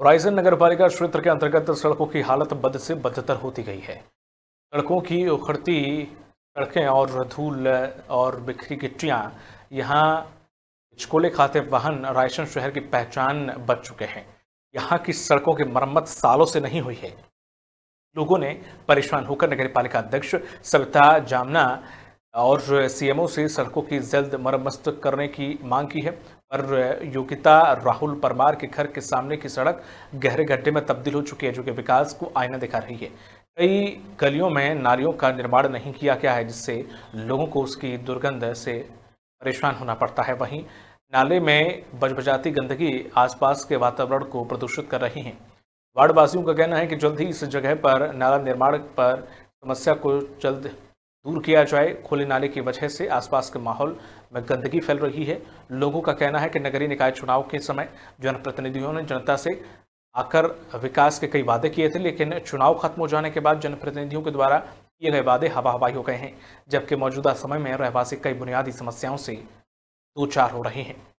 horizon नगर पालिका क्षेत्र के अंतर्गत सड़कों की हालत बद से बदतर होती गई है सड़कों की उखड़ती सड़कें और धूल और बिखरी गिट्टियाँ यहाँ हिचकोले खाते वाहन रायसन शहर की पहचान बन चुके हैं यहाँ की सड़कों की मरम्मत सालों से नहीं हुई है लोगों ने परेशान होकर नगर पालिका अध्यक्ष सविता जामना और सीएमओ से सड़कों की जल्द मरम्मत करने की मांग की है पर योगिता राहुल परमार के घर के सामने की सड़क गहरे गड्ढे में तब्दील हो चुकी है जो कि विकास को आईना दिखा रही है कई गलियों में नालियों का निर्माण नहीं किया गया है जिससे लोगों को उसकी दुर्गंध से परेशान होना पड़ता है वहीं नाले में बजबजाती गंदगी आसपास के वातावरण को प्रदूषित कर रही है वार्डवासियों का कहना है कि जल्द ही इस जगह पर नाला निर्माण पर समस्या को जल्द दूर किया जाए खुले नाले की वजह से आसपास के माहौल में गंदगी फैल रही है लोगों का कहना है कि नगरीय निकाय चुनाव के समय जनप्रतिनिधियों ने जनता से आकर विकास के कई वादे किए थे लेकिन चुनाव खत्म हो जाने के बाद जनप्रतिनिधियों के द्वारा किए गए वादे हवा हवाई हो गए हैं जबकि मौजूदा समय में रहवासी कई बुनियादी समस्याओं से दो चार हो रहे हैं